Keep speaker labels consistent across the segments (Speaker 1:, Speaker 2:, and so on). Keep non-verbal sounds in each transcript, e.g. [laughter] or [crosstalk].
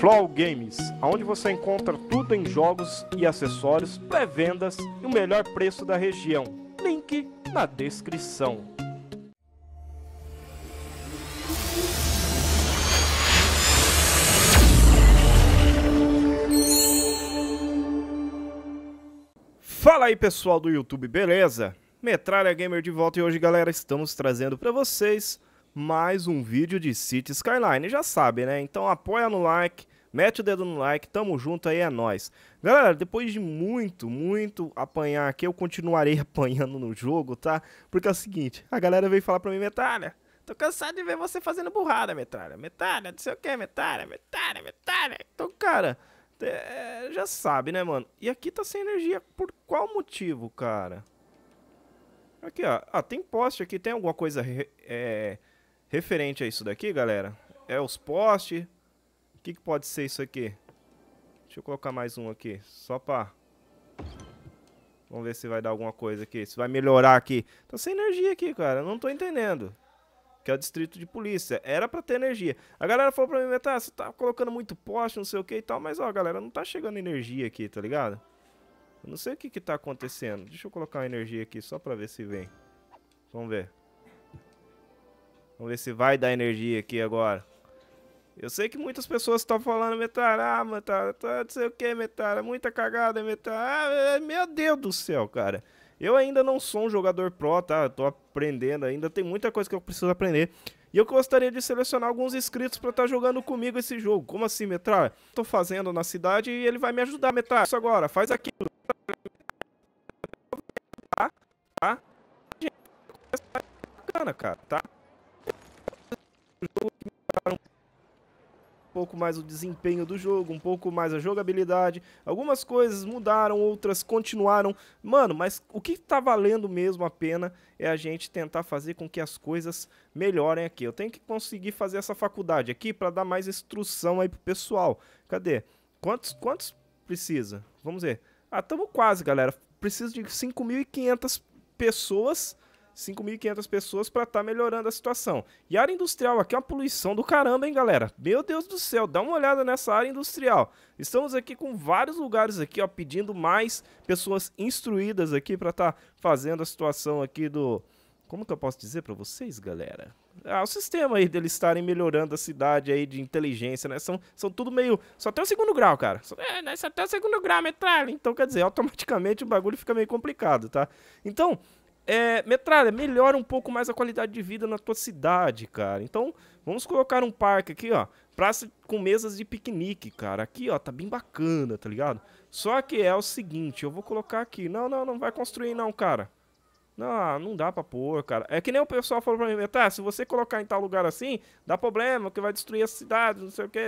Speaker 1: Flow Games, onde você encontra tudo em jogos e acessórios, pré-vendas e o melhor preço da região. Link na descrição. Fala aí pessoal do YouTube, beleza? Metralha Gamer de volta e hoje, galera, estamos trazendo para vocês mais um vídeo de City Skyline. Já sabe, né? Então apoia no like, mete o dedo no like, tamo junto aí, é nóis. Galera, depois de muito, muito apanhar aqui, eu continuarei [laughs] apanhando no jogo, tá? Porque é o seguinte, a galera veio falar pra mim, Metralha, tô cansado de ver você fazendo burrada, Metralha. Metralha, não sei o que, Metralha, Metralha, Metralha. Então, cara... É, já sabe, né, mano? E aqui tá sem energia. Por qual motivo, cara? Aqui, ó. Ah, tem poste aqui. Tem alguma coisa é, Referente a isso daqui, galera, é os postes. O que, que pode ser isso aqui? Deixa eu colocar mais um aqui, só pra... Vamos ver se vai dar alguma coisa aqui, se vai melhorar aqui. Tô sem energia aqui, cara, não tô entendendo. Que é o distrito de polícia, era pra ter energia. A galera falou pra mim, tá, você tá colocando muito poste, não sei o que e tal, mas ó, galera, não tá chegando energia aqui, tá ligado? Eu não sei o que que tá acontecendo. Deixa eu colocar energia aqui só pra ver se vem. Vamos ver. Vamos ver se vai dar energia aqui agora. Eu sei que muitas pessoas estão falando Metara, ah, Metara, tá, não sei o que, Metara, muita cagada, é Metara. Ah, é, é, meu Deus do céu, cara. Eu ainda não sou um jogador pro, tá? Eu tô aprendendo ainda, tem muita coisa que eu preciso aprender. E eu gostaria de selecionar alguns inscritos para estar tá jogando comigo esse jogo. Como assim, Metara? Tô fazendo na cidade e ele vai me ajudar, Metara. Isso agora, faz aquilo. Tá? Tá? tá? Cara, tá? pouco mais o desempenho do jogo, um pouco mais a jogabilidade. Algumas coisas mudaram, outras continuaram. Mano, mas o que tá valendo mesmo a pena é a gente tentar fazer com que as coisas melhorem aqui. Eu tenho que conseguir fazer essa faculdade aqui para dar mais instrução aí pro pessoal. Cadê? Quantos, quantos precisa? Vamos ver. Ah, estamos quase, galera. Preciso de 5.500 pessoas 5.500 pessoas para estar tá melhorando a situação. E a área industrial aqui é uma poluição do caramba, hein, galera? Meu Deus do céu, dá uma olhada nessa área industrial. Estamos aqui com vários lugares aqui, ó, pedindo mais pessoas instruídas aqui para estar tá fazendo a situação aqui do... Como que eu posso dizer para vocês, galera? Ah, o sistema aí deles estarem melhorando a cidade aí de inteligência, né? São, são tudo meio. Só tem o segundo grau, cara. Só, é, né? Só tem o segundo grau, metralha. Então, quer dizer, automaticamente o bagulho fica meio complicado, tá? Então, é, Metralha, melhora um pouco mais a qualidade de vida na tua cidade, cara. Então, vamos colocar um parque aqui, ó. Praça com mesas de piquenique, cara. Aqui, ó, tá bem bacana, tá ligado? Só que é o seguinte, eu vou colocar aqui. Não, não, não vai construir não, cara. Não, não dá pra pôr, cara. É que nem o pessoal falou pra mim, tá, se você colocar em tal lugar assim, dá problema, que vai destruir a cidade, não sei o que.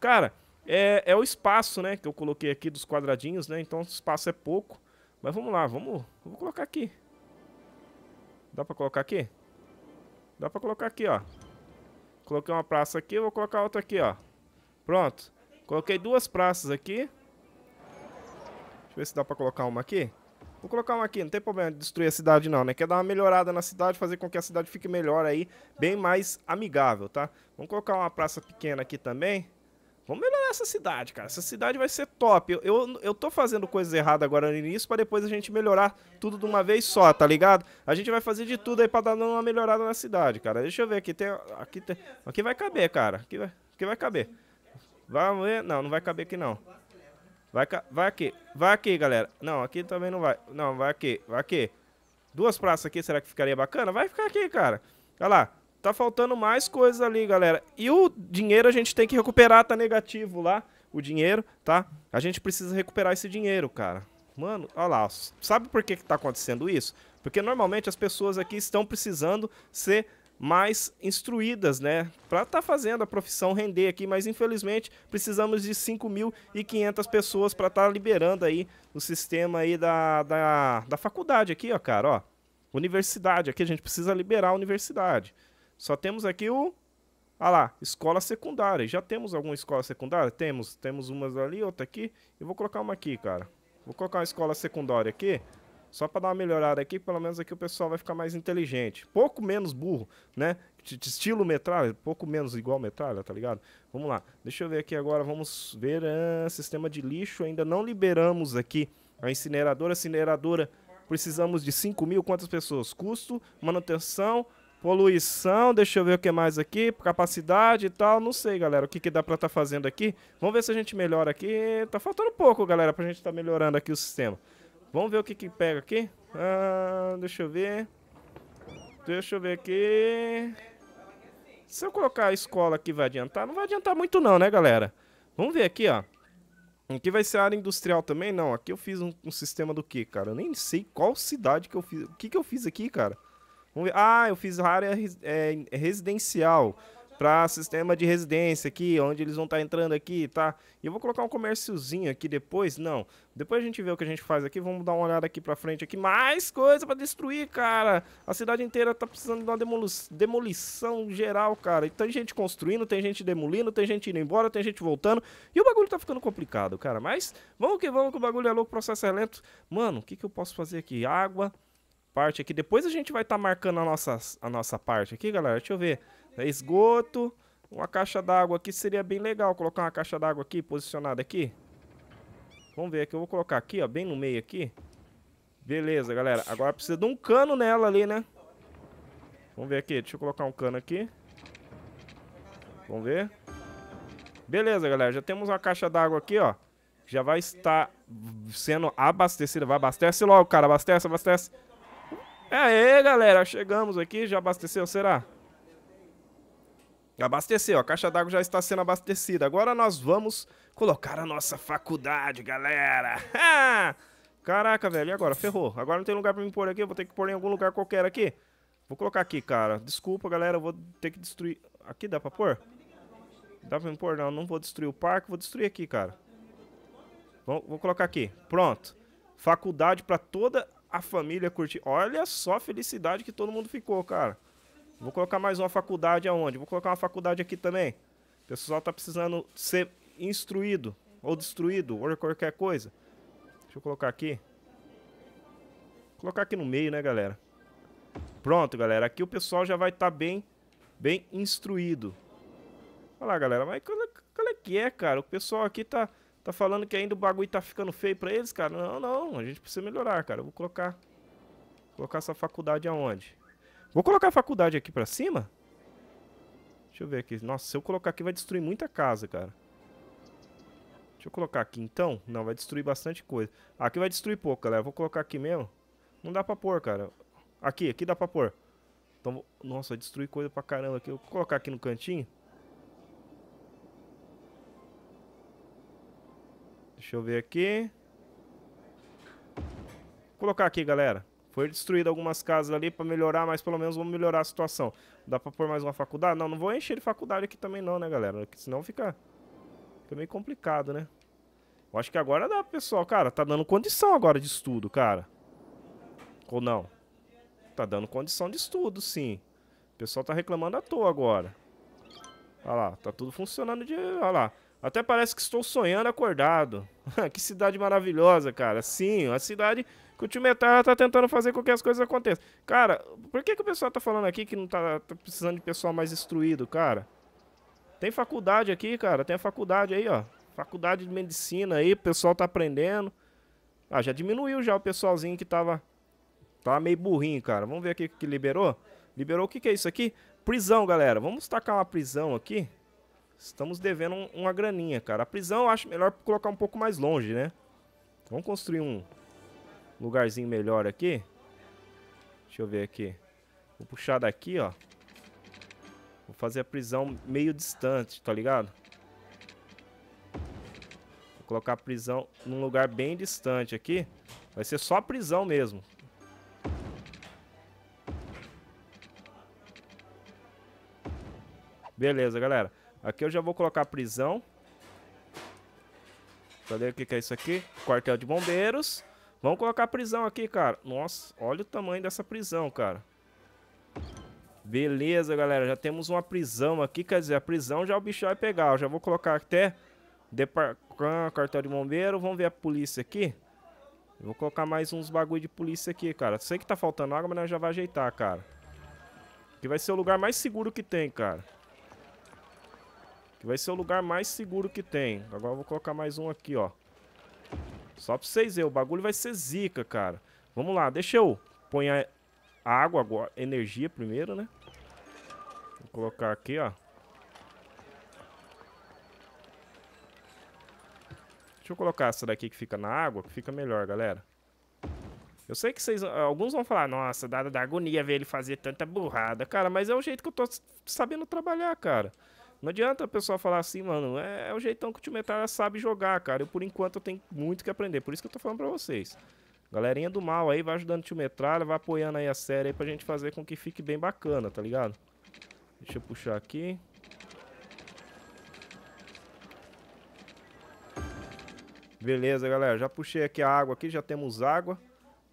Speaker 1: Cara, é, é o espaço, né, que eu coloquei aqui dos quadradinhos, né? Então o espaço é pouco. Mas vamos lá, vamos, vou colocar aqui. Dá pra colocar aqui? Dá pra colocar aqui, ó. Coloquei uma praça aqui, vou colocar outra aqui, ó. Pronto. Coloquei duas praças aqui. Deixa eu ver se dá pra colocar uma aqui. Vou colocar uma aqui, não tem problema de destruir a cidade não, né? Quer dar uma melhorada na cidade, fazer com que a cidade fique melhor aí, bem mais amigável, tá? Vamos colocar uma praça pequena aqui também. Vamos melhorar essa cidade, cara. Essa cidade vai ser top. Eu, eu, eu tô fazendo coisas erradas agora no início pra depois a gente melhorar tudo de uma vez só, tá ligado? A gente vai fazer de tudo aí pra dar uma melhorada na cidade, cara. Deixa eu ver aqui. Tem, aqui, tem, aqui vai caber, cara. Aqui vai, aqui vai caber. Vamos ver. Não, não vai caber aqui não. Vai, vai aqui. Vai aqui, galera. Não, aqui também não vai. Não, vai aqui. Vai aqui. Duas praças aqui, será que ficaria bacana? Vai ficar aqui, cara. Olha lá. Tá faltando mais coisas ali, galera. E o dinheiro a gente tem que recuperar, tá negativo lá. O dinheiro, tá? A gente precisa recuperar esse dinheiro, cara. Mano, olha lá. Sabe por que, que tá acontecendo isso? Porque normalmente as pessoas aqui estão precisando ser mais instruídas, né? Para tá fazendo a profissão render aqui, mas infelizmente precisamos de 5.500 pessoas para tá liberando aí o sistema aí da, da, da faculdade aqui, ó, cara, ó. Universidade, aqui a gente precisa liberar a universidade. Só temos aqui o. Ah lá, escola secundária. Já temos alguma escola secundária? Temos. Temos umas ali, outra aqui. Eu vou colocar uma aqui, cara. Vou colocar uma escola secundária aqui. Só para dar uma melhorada aqui, pelo menos aqui o pessoal vai ficar mais inteligente. Pouco menos burro, né? De estilo metralha, pouco menos igual metralha, tá ligado? Vamos lá. Deixa eu ver aqui agora, vamos ver. Ah, sistema de lixo, ainda não liberamos aqui a incineradora. A incineradora, precisamos de 5 mil. Quantas pessoas? Custo, manutenção, Poluição, deixa eu ver o que mais aqui, capacidade e tal, não sei, galera, o que, que dá pra tá fazendo aqui. Vamos ver se a gente melhora aqui, tá faltando pouco, galera, pra gente tá melhorando aqui o sistema. Vamos ver o que que pega aqui. Ah, deixa eu ver. Deixa eu ver aqui. Se eu colocar a escola aqui, vai adiantar? Não vai adiantar muito não, né, galera? Vamos ver aqui, ó. Aqui vai ser a área industrial também? Não, aqui eu fiz um, um sistema do que, cara? Eu nem sei qual cidade que eu fiz. O que que eu fiz aqui, cara? Vamos ver. Ah, eu fiz área é, residencial para sistema de residência aqui, onde eles vão estar tá entrando aqui, tá? E eu vou colocar um comérciozinho aqui depois, não. Depois a gente vê o que a gente faz aqui, vamos dar uma olhada aqui para frente aqui. Mais coisa para destruir, cara! A cidade inteira tá precisando de uma demoli demolição geral, cara. E tem gente construindo, tem gente demolindo, tem gente indo embora, tem gente voltando. E o bagulho tá ficando complicado, cara. Mas vamos que vamos, que o bagulho é louco, o processo é lento. Mano, o que, que eu posso fazer aqui? Água parte aqui. Depois a gente vai estar tá marcando a nossa, a nossa parte aqui, galera. Deixa eu ver. É esgoto. Uma caixa d'água aqui seria bem legal. Colocar uma caixa d'água aqui, posicionada aqui. Vamos ver aqui. Eu vou colocar aqui, ó. Bem no meio aqui. Beleza, galera. Agora precisa de um cano nela ali, né? Vamos ver aqui. Deixa eu colocar um cano aqui. Vamos ver. Beleza, galera. Já temos uma caixa d'água aqui, ó. Já vai estar sendo abastecida. Vai, abastece logo, cara. Abastece, abastece. É aí, galera, chegamos aqui, já abasteceu, será? Abasteceu, a caixa d'água já está sendo abastecida. Agora nós vamos colocar a nossa faculdade, galera. Caraca, velho, e agora? Ferrou. Agora não tem lugar pra me pôr aqui, eu vou ter que pôr em algum lugar qualquer aqui. Vou colocar aqui, cara. Desculpa, galera, eu vou ter que destruir... Aqui dá pra pôr? Dá pra me pôr? Não, não vou destruir o parque, vou destruir aqui, cara. Vou, vou colocar aqui. Pronto. Faculdade pra toda a família curtir. Olha só a felicidade que todo mundo ficou, cara. Vou colocar mais uma faculdade aonde? Vou colocar uma faculdade aqui também. O pessoal tá precisando ser instruído ou destruído ou qualquer coisa. Deixa eu colocar aqui. Vou colocar aqui no meio, né, galera? Pronto, galera. Aqui o pessoal já vai estar tá bem, bem instruído. Olha lá, galera. Mas qual é, é que é, cara? O pessoal aqui tá Tá falando que ainda o bagulho tá ficando feio pra eles, cara? Não, não. A gente precisa melhorar, cara. Eu vou colocar... Colocar essa faculdade aonde? Vou colocar a faculdade aqui pra cima? Deixa eu ver aqui. Nossa, se eu colocar aqui vai destruir muita casa, cara. Deixa eu colocar aqui então. Não, vai destruir bastante coisa. Aqui vai destruir pouco, galera. Vou colocar aqui mesmo. Não dá pra pôr, cara. Aqui, aqui dá pra pôr. Então, nossa, destruir coisa pra caramba aqui. Eu vou colocar aqui no cantinho. Deixa eu ver aqui. Vou colocar aqui, galera. Foi destruída algumas casas ali para melhorar, mas pelo menos vamos melhorar a situação. Dá para pôr mais uma faculdade? Não, não vou encher de faculdade aqui também não, né, galera? Porque senão fica, fica meio complicado, né? Eu acho que agora dá, pessoal. Cara, tá dando condição agora de estudo, cara. Ou não? Tá dando condição de estudo, sim. O pessoal tá reclamando à toa agora. Olha lá, tá tudo funcionando de... Olha lá. Até parece que estou sonhando acordado. [laughs] que cidade maravilhosa, cara. Sim, a cidade que o time metal tá tentando fazer com que as coisas aconteçam. Cara, por que, que o pessoal tá falando aqui que não tá, tá precisando de pessoal mais instruído, cara? Tem faculdade aqui, cara. Tem a faculdade aí, ó. Faculdade de medicina aí, o pessoal tá aprendendo. Ah, já diminuiu já o pessoalzinho que tava. Tava meio burrinho, cara. Vamos ver aqui o que liberou. Liberou o que, que é isso aqui? Prisão, galera. Vamos tacar uma prisão aqui. Estamos devendo um, uma graninha, cara. A prisão eu acho melhor colocar um pouco mais longe, né? Vamos construir um lugarzinho melhor aqui. Deixa eu ver aqui. Vou puxar daqui, ó. Vou fazer a prisão meio distante, tá ligado? Vou colocar a prisão num lugar bem distante aqui. Vai ser só a prisão mesmo. Beleza, galera. Aqui eu já vou colocar prisão. Cadê o que, é isso aqui? Quartel de bombeiros. Vamos colocar prisão aqui, cara. Nossa, olha o tamanho dessa prisão, cara. Beleza, galera. Já temos uma prisão aqui. Quer dizer, a prisão já o bicho vai pegar. Eu já vou colocar até... Quartel de bombeiro. Vamos ver a polícia aqui. Eu vou colocar mais uns bagulho de polícia aqui, cara. Sei que tá faltando água, mas já vai ajeitar, cara. Que vai ser o lugar mais seguro que tem, cara. Que vai ser o lugar mais seguro que tem. Agora eu vou colocar mais um aqui, ó. Só pra vocês verem, o bagulho vai ser zica, cara. Vamos lá, deixa eu pôr a água agora, energia primeiro, né? Vou colocar aqui, ó. Deixa eu colocar essa daqui que fica na água, que fica melhor, galera. Eu sei que vocês... Alguns vão falar, nossa, dada da agonia ver ele fazer tanta burrada. Cara, mas é o jeito que eu tô sabendo trabalhar, Cara. Não adianta a pessoa falar assim, mano, é, é o jeitão que o time Metralha tá, sabe jogar, cara. Eu, por enquanto, eu tenho muito que aprender. Por isso que eu tô falando pra vocês. Galerinha do mal aí, vai ajudando o Tio Metralha, vai apoiando aí a série aí pra gente fazer com que fique bem bacana, tá ligado? Deixa eu puxar aqui. Beleza, galera. Já puxei aqui a água aqui, já temos água.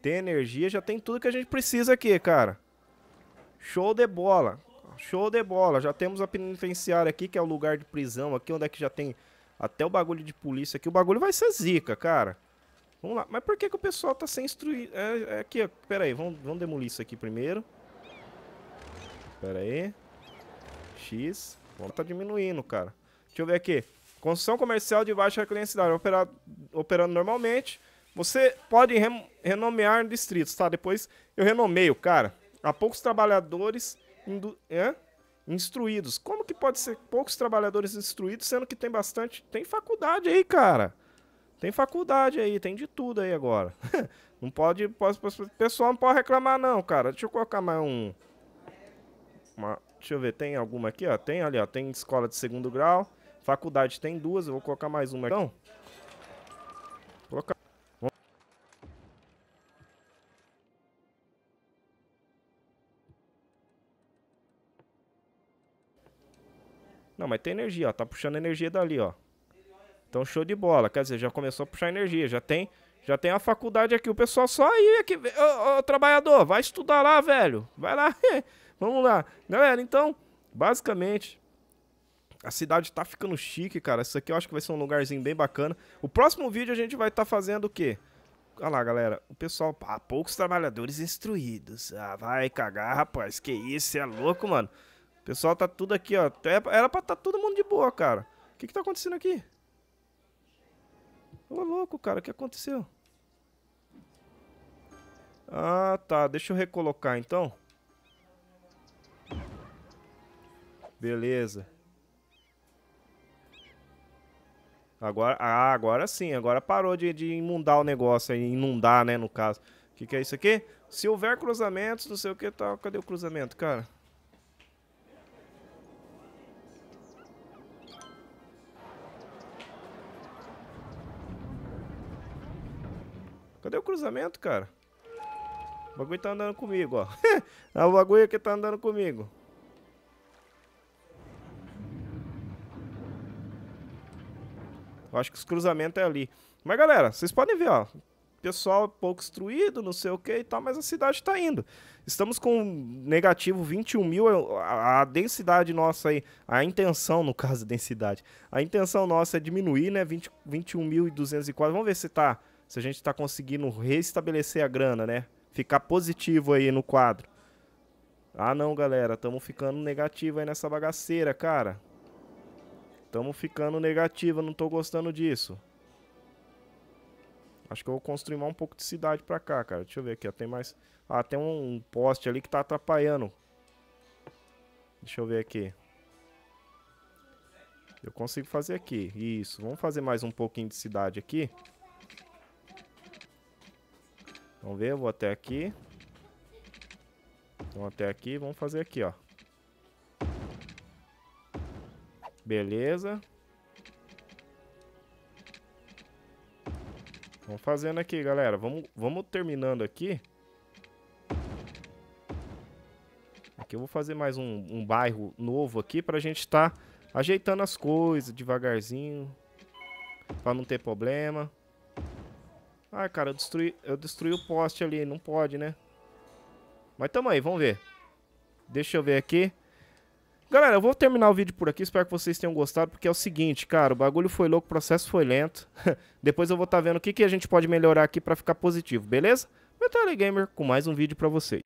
Speaker 1: Tem energia, já tem tudo que a gente precisa aqui, cara. Show de bola show de bola. Já temos a penitenciária aqui, que é o lugar de prisão aqui, onde é que já tem até o bagulho de polícia aqui. O bagulho vai ser zica, cara. Vamos lá. Mas por que, que o pessoal tá sem instruir? É, é aqui, ó. Pera aí, vamos, vamos demolir isso aqui primeiro. Pera aí. X. Vamos tá diminuindo, cara. Deixa eu ver aqui. Construção comercial de baixa densidade. Operado, operando normalmente. Você pode re renomear distritos, tá? Depois eu renomeio, cara. Há poucos trabalhadores é? instruídos. Como que pode ser poucos trabalhadores instruídos, sendo que tem bastante. Tem faculdade aí, cara. Tem faculdade aí, tem de tudo aí agora. [laughs] não pode, pode. Pessoal não pode reclamar, não, cara. Deixa eu colocar mais um. Uma, deixa eu ver, tem alguma aqui, ó. Tem ali, ó. Tem escola de segundo grau. Faculdade tem duas. Eu vou colocar mais uma aqui. Então, mas tem energia, ó, tá puxando energia dali, ó. Então show de bola, quer dizer, já começou a puxar energia, já tem, já tem a faculdade aqui, o pessoal só aí aqui, é ô, ô trabalhador, vai estudar lá, velho. Vai lá. [laughs] Vamos lá. Galera, então, basicamente a cidade tá ficando chique, cara. Isso aqui eu acho que vai ser um lugarzinho bem bacana. O próximo vídeo a gente vai estar tá fazendo o quê? Olha lá, galera. O pessoal, ah, poucos trabalhadores instruídos. Ah, vai cagar, rapaz. Que isso, você é louco, mano pessoal tá tudo aqui, ó. Então, é era pra tá todo mundo de boa, cara. O que que tá acontecendo aqui? Ô, louco, cara. O que aconteceu? Ah, tá. Deixa eu recolocar, então. Beleza. Agora, ah, agora sim. Agora parou de, de imundar o negócio aí. Inundar, né, no caso. O que que é isso aqui? Se houver cruzamentos, não sei o que tal. Tá. Cadê o cruzamento, cara? Cadê o cruzamento, cara? O bagulho tá andando comigo, ó. [laughs] é o bagulho que tá andando comigo. Eu acho que os cruzamentos é ali. Mas, galera, vocês podem ver, ó. Pessoal pouco instruído, não sei o que e tal, mas a cidade tá indo. Estamos com negativo 21 mil. A, densidade nossa aí, a intenção, no caso, [laughs] densidade. A intenção nossa é diminuir, né? 21.204. Vamos ver se tá se a gente está conseguindo reestabelecer a grana, né? Ficar positivo aí no quadro. Ah, não, galera, estamos ficando negativo aí nessa bagaceira, cara. Estamos ficando negativo, não estou gostando disso. Acho que eu vou construir mais um pouco de cidade pra cá, cara. Deixa eu ver aqui, ó, tem mais... Ah, tem um, um poste ali que tá atrapalhando. Deixa eu ver aqui. Eu consigo fazer aqui. Isso, vamos fazer mais um pouquinho de cidade aqui. Vamos ver, eu vou até aqui. Vamos até aqui, vamos fazer aqui, ó. Beleza. Vamos fazendo aqui, galera. Vamos, vamos terminando aqui. Aqui eu vou fazer mais um, um bairro novo aqui pra gente estar tá ajeitando as coisas devagarzinho. Pra não ter problema. Ah, cara, eu destruí, eu destruí o poste ali, não pode, né? Mas tamo aí, vamos ver. Deixa eu ver aqui. Galera, eu vou terminar o vídeo por aqui, espero que vocês tenham gostado, porque é o seguinte, cara, o bagulho foi louco, o processo foi lento. [laughs] Depois eu vou estar tá vendo o que, que a gente pode melhorar aqui pra ficar positivo, beleza? Metal Gamer com mais um vídeo pra vocês.